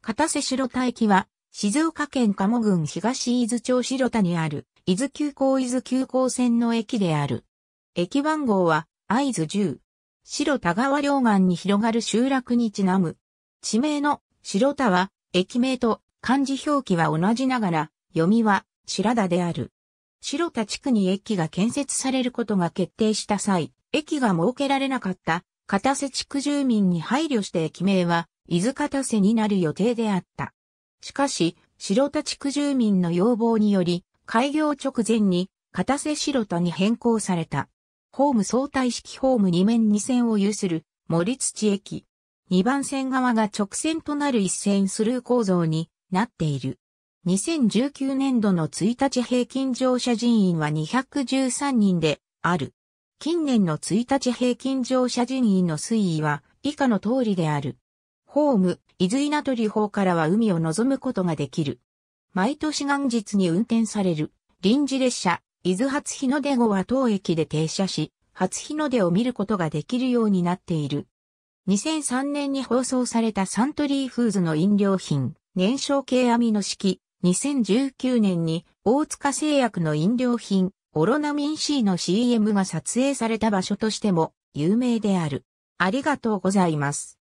片瀬城田駅は、静岡県鴨郡東伊豆町白田にある、伊豆急行伊豆急行線の駅である。駅番号は、合図10。白田川両岸に広がる集落にちなむ。地名の白田は、駅名と漢字表記は同じながら、読みは白田である。白田地区に駅が建設されることが決定した際、駅が設けられなかった片瀬地区住民に配慮して駅名は伊豆片瀬になる予定であった。しかし、城田地区住民の要望により、開業直前に、片瀬城田に変更された。ホーム相対式ホーム2面2線を有する森土駅。2番線側が直線となる一線スルー構造になっている。2019年度の1日平均乗車人員は213人である。近年の1日平均乗車人員の推移は以下の通りである。ホーム、伊豆稲取方からは海を望むことができる。毎年元日に運転される臨時列車、伊豆初日の出後は当駅で停車し、初日の出を見ることができるようになっている。2003年に放送されたサントリーフーズの飲料品、燃焼系アミノ式、2019年に大塚製薬の飲料品、オロナミン C の CM が撮影された場所としても有名である。ありがとうございます。